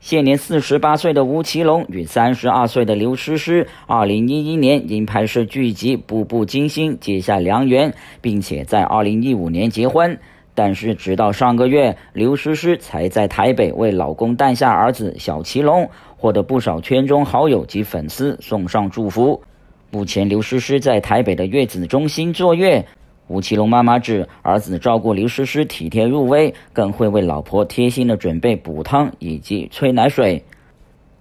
现年四十八岁的吴奇隆与三十二岁的刘诗诗，二零一一年因拍摄剧集《步步惊心》结下良缘，并且在二零一五年结婚。但是直到上个月，刘诗诗才在台北为老公诞下儿子小奇隆，获得不少圈中好友及粉丝送上祝福。目前，刘诗诗在台北的月子中心坐月。吴奇隆妈妈指儿子照顾刘诗诗体贴入微，更会为老婆贴心的准备补汤以及催奶水。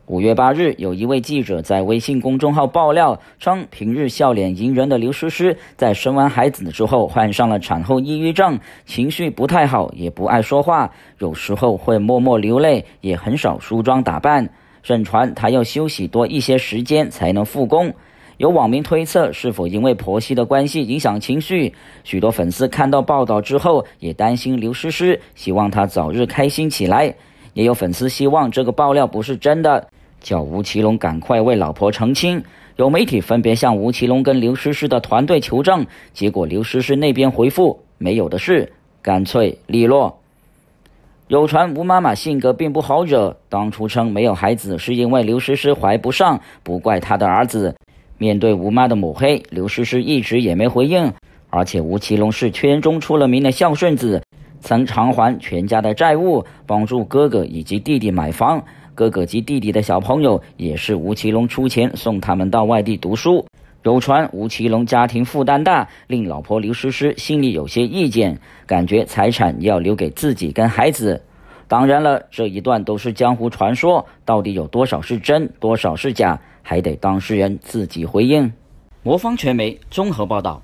五月八日，有一位记者在微信公众号爆料称，平日笑脸迎人的刘诗诗在生完孩子之后患上了产后抑郁症，情绪不太好，也不爱说话，有时候会默默流泪，也很少梳妆打扮。盛传她要休息多一些时间才能复工。有网民推测，是否因为婆媳的关系影响情绪？许多粉丝看到报道之后，也担心刘诗诗，希望她早日开心起来。也有粉丝希望这个爆料不是真的，叫吴奇隆赶快为老婆澄清。有媒体分别向吴奇隆跟刘诗诗的团队求证，结果刘诗诗那边回复没有的事，干脆利落。有传吴妈妈性格并不好惹，当初称没有孩子是因为刘诗诗怀不上，不怪她的儿子。面对吴妈的抹黑，刘诗诗一直也没回应。而且吴奇隆是圈中出了名的孝顺子，曾偿还全家的债务，帮助哥哥以及弟弟买房。哥哥及弟弟的小朋友也是吴奇隆出钱送他们到外地读书。有传吴奇隆家庭负担大，令老婆刘诗诗心里有些意见，感觉财产要留给自己跟孩子。当然了，这一段都是江湖传说，到底有多少是真，多少是假？还得当事人自己回应。魔方传媒综合报道。